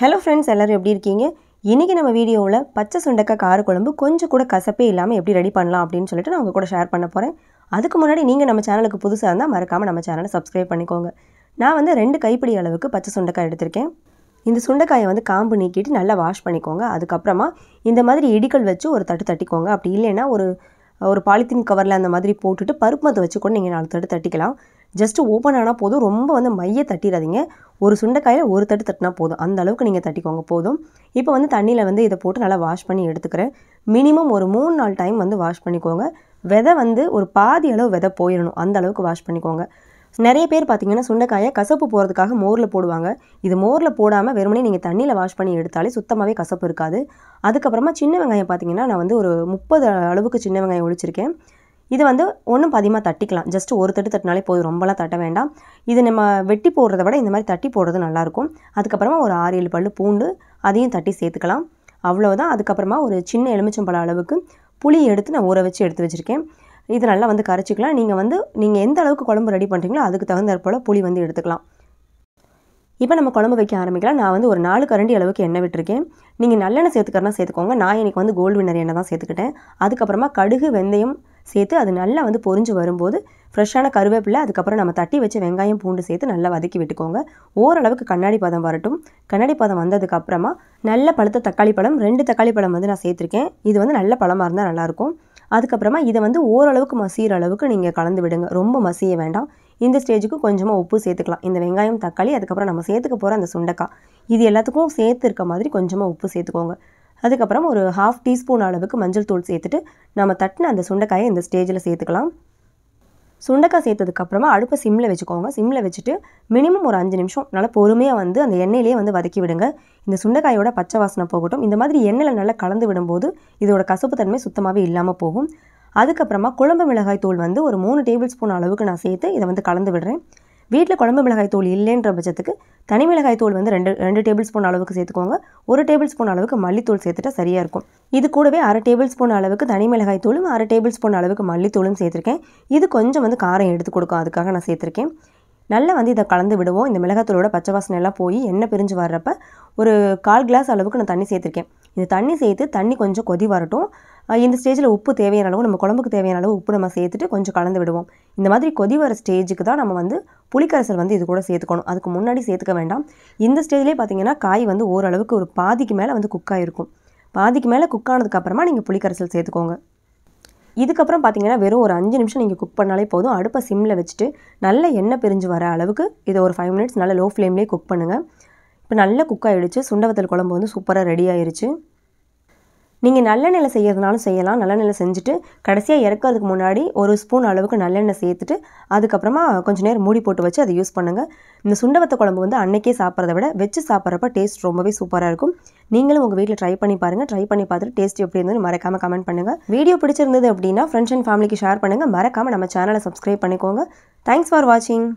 hello friends எல்லோரும் எப்படி இருக்கீங்க இன்றைக்கி நம்ம வீடியோவில் பச்சை சுண்டக்காய் காரக்குழம்பு கொஞ்சம் கூட கசப்பே இல்லாமல் எப்படி ரெடி பண்ணலாம் அப்படின்னு சொல்லிட்டு நான் உங்கள் கூட ஷேர் பண்ண போகிறேன் அதுக்கு முன்னாடி நீங்கள் நம்ம சேனலுக்கு புதுசாக இருந்தால் மறக்காமல் நம்ம சேனலை சப்ஸ்கிரைப் பண்ணிக்கோங்க நான் வந்து ரெண்டு கைப்பிடி அளவுக்கு பச்சை சுண்டக்காய் எடுத்திருக்கேன் இந்த சுண்டைக்காயை வந்து காம்பு நீக்கிட்டு நல்லா வாஷ் பண்ணிக்கோங்க அதுக்கப்புறமா இந்த மாதிரி இடிகள் வச்சு ஒரு தட்டு தட்டிக்கோங்க அப்படி இல்லைன்னா ஒரு ஒரு பாலித்தீன் கவரில் அந்த மாதிரி போட்டுட்டு பருப்பு மத்தை வச்சு கூட நீங்கள் நாலு தட்டு தட்டிக்கலாம் ஜஸ்ட்டு ஓப்பன் ஆனால் போதும் ரொம்ப வந்து மைய தட்டிடாதீங்க ஒரு சுண்டைக்காயில் ஒரு தட்டு தட்டினா போதும் அந்த அளவுக்கு நீங்கள் தட்டிக்கோங்க போதும் இப்போ வந்து தண்ணியில் வந்து இதை போட்டு நல்லா வாஷ் பண்ணி எடுத்துக்கிறேன் மினிமம் ஒரு மூணு நாலு டைம் வந்து வாஷ் பண்ணிக்கோங்க விதை வந்து ஒரு பாதி அளவு விதை போயிடணும் அந்த அளவுக்கு வாஷ் பண்ணிக்கோங்க நிறைய பேர் பார்த்தீங்கன்னா சுண்டைக்காயை கசப்பு போகிறதுக்காக மோரில் போடுவாங்க இது மோரில் போடாமல் வெறுமனே நீங்கள் தண்ணியில் வாஷ் பண்ணி எடுத்தாலே சுத்தமாகவே கசப்பு இருக்காது அதுக்கப்புறமா சின்ன வெங்காயம் பார்த்தீங்கன்னா நான் வந்து ஒரு முப்பது அளவுக்கு சின்ன வெங்காயம் ஒழிச்சிருக்கேன் இது வந்து ஒன்றும் பதிகமாக தட்டிக்கலாம் ஜஸ்ட் ஒரு தட்டு தட்டினாலே போதும் ரொம்பலாம் தட்ட வேண்டாம் இது நம்ம வெட்டி போடுறத விட இந்த மாதிரி தட்டி போடுறது நல்லாயிருக்கும் அதுக்கப்புறமா ஒரு ஆறு ஏழு பல் பூண்டு அதையும் தட்டி சேர்த்துக்கலாம் அவ்வளோதான் அதுக்கப்புறமா ஒரு சின்ன எலுமிச்சம்பழம் அளவுக்கு புளி எடுத்து நான் ஊற வச்சு எடுத்து வச்சுருக்கேன் இது நல்லா வந்து கரைச்சிக்கலாம் நீங்கள் வந்து நீங்கள் எந்த அளவுக்கு குழம்பு ரெடி பண்ணுறீங்களோ அதுக்கு தகுந்த போல் புளி வந்து எடுத்துக்கலாம் இப்போ நம்ம குழம்பு வைக்க ஆரம்பிக்கலாம் நான் வந்து ஒரு நாலு கரண்டி அளவுக்கு எண்ணெய் விட்டுருக்கேன் நீங்கள் நல்லெண்ணெய் சேர்த்துக்கறனா சேர்த்துக்கோங்க நான் எனக்கு வந்து கோல்டு வினர் எண்ணெய் தான் சேர்த்துக்கிட்டேன் அதுக்கப்புறமா கடுகு வெந்தயம் சேர்த்து அது நல்லா வந்து பொறிஞ்சு வரும்போது ஃப்ரெஷ்ஷான கருவேப்பிலை அதுக்கப்புறம் நம்ம தட்டி வச்சு வெங்காயம் பூண்டு சேர்த்து நல்லா வதக்கி விட்டுக்கோங்க ஓரளவுக்கு கண்ணாடி பதம் வரட்டும் கண்ணாடி பதம் வந்ததுக்கப்புறமா நல்ல பழுத்த தக்காளி பழம் ரெண்டு தக்காளி பழம் வந்து நான் சேர்த்துருக்கேன் இது வந்து நல்ல பழமாக இருந்தால் நல்லாயிருக்கும் அதுக்கப்புறமா இதை வந்து ஓரளவுக்கு மசிகிற அளவுக்கு நீங்கள் கலந்து விடுங்க ரொம்ப மசிய வேண்டாம் இந்த ஸ்டேஜுக்கு கொஞ்சமாக உப்பு சேர்த்துக்கலாம் இந்த வெங்காயம் தக்காளி அதுக்கப்புறம் நம்ம சேர்த்துக்க போகிற அந்த சுண்டக்காய் இது எல்லாத்துக்கும் சேர்த்துருக்க மாதிரி கொஞ்சமாக உப்பு சேர்த்துக்கோங்க அதுக்கப்புறம் ஒரு ஹாஃப் டீஸ்பூன் அளவுக்கு மஞ்சள் தூள் சேர்த்துட்டு நம்ம தட்டின அந்த சுண்டைக்காயை இந்த ஸ்டேஜில் சேர்த்துக்கலாம் சுண்டைக்காய் சேர்த்ததுக்கப்புறமா அடுப்பை சிம்மில் வச்சுக்கோங்க சிம்மில் வச்சுட்டு மினிமம் ஒரு அஞ்சு நிமிஷம் நல்லா பொறுமையாக வந்து அந்த எண்ணெயிலேயே வந்து வதக்கி விடுங்க இந்த சுண்டைக்காயோட பச்சை வாசனை போகட்டும் இந்த மாதிரி எண்ணெயில் நல்லா கலந்து விடும்போது இதோட கசப்பு தன்மை சுத்தமாகவே இல்லாமல் போகும் அதுக்கப்புறமா குழம்பு மிளகாய் தூள் வந்து ஒரு மூணு டேபிள் ஸ்பூன் அளவுக்கு நான் சேர்த்து இதை வந்து கலந்து விடுறேன் வீட்டில் குழம்பு மிளகாய் தூள் இல்லைன்ற பட்சத்துக்கு தனி மிளகாய் தூள் வந்து ரெண்டு ரெண்டு டேபிள் ஸ்பூன் அளவுக்கு சேர்த்துக்கோங்க ஒரு டேபிள் ஸ்பூன் அளவுக்கு மல்லித்தூள் சேர்த்துட்டா சரியாக இருக்கும் இது கூடவே அரை டேபிள் ஸ்பூன் அளவுக்கு தனி மிளகாய் தூளும் அரை டேபிள் ஸ்பூன் அளவுக்கு மல்லித்தூளும் சேர்த்துருக்கேன் இது கொஞ்சம் வந்து காரம் எடுத்து கொடுக்கும் அதுக்காக நான் சேர்த்துருக்கேன் நல்லா வந்து இதை கலந்து விடுவோம் இந்த மிளகாத்தூளோட பச்சை வாசனை எல்லாம் போய் எண்ணெய் பிரிஞ்சு வர்றப்ப ஒரு கால் கிளாஸ் அளவுக்கு நான் தண்ணி சேர்த்துருக்கேன் இந்த தண்ணி சேர்த்து தண்ணி கொஞ்சம் கொதி வரட்டும் இந்த ஸ்டேஜில் உப்பு தேவையான அளவு நம்ம குழம்புக்கு தேவையான அளவு உப்பு நம்ம சேர்த்துட்டு கொஞ்சம் கலந்து விடுவோம் இந்த மாதிரி கொதி வர ஸ்டேஜுக்கு தான் நம்ம வந்து புளிக்கரைசல் வந்து இது கூட சேர்த்துக்கணும் அதுக்கு முன்னாடி சேர்த்துக்க வேண்டாம் இந்த ஸ்டேஜ்லேயே பார்த்தீங்கன்னா காய் வந்து ஓரளவுக்கு ஒரு பாதிக்கு மேலே வந்து குக் ஆகிருக்கும் பாதிக்கு மேலே குக் ஆனதுக்கப்புறமா நீங்கள் புளிக்கரைசல் சேர்த்துக்கோங்க இதுக்கப்புறம் பார்த்தீங்கன்னா வெறும் ஒரு அஞ்சு நிமிஷம் நீங்கள் குக் பண்ணாலே போதும் அடுப்பை சிம்மில் வச்சுட்டு நல்ல எண்ணெய் பிரிஞ்சு வர அளவுக்கு இதை ஒரு ஃபைவ் மினிட்ஸ் நல்ல லோ ஃப்ளேம்லேயே குக் பண்ணுங்கள் இப்போ நல்லா குக் ஆகிடுச்சு சுண்டவத்தல் குழம்பு வந்து சூப்பராக ரெடி ஆயிடுச்சு நீங்கள் நல்லெண்ணெயில் செய்கிறதுனாலும் செய்யலாம் நல்லெண்ணெயில் செஞ்சுட்டு கடைசியாக இறக்கிறதுக்கு முன்னாடி ஒரு ஸ்பூன் அளவுக்கு நல்லெண்ணெய் சேர்த்துட்டு அதுக்கப்புறமா கொஞ்சம் நேரம் மூடி போட்டு வச்சு அதை யூஸ் பண்ணுங்கள் இந்த சுண்டவத்த குழம்பு வந்து அன்னைக்கே சாப்பிட்றத விட வச்சு சாப்பிட்றப்ப டேஸ்ட் ரொம்பவே சூப்பராக இருக்கும் நீங்களும் உங்கள் வீட்டில் ட்ரை பண்ணி பாருங்கள் ட்ரை பண்ணி பார்த்துட்டு டேஸ்ட் எப்படி இருந்தது மறக்காமல் கமெண்ட் பண்ணுங்கள் வீடியோ பிடிச்சிருந்தது அப்படின்னா ஃப்ரெண்ட்ஸ் அண்ட் ஃபேமிலிக்கு ஷேர் பண்ணுங்கள் மறக்காமல் நம்ம சேனலை சப்ஸ்கிரைப் பண்ணிக்கோங்க தேங்க்ஸ் ஃபார் வாட்சிங்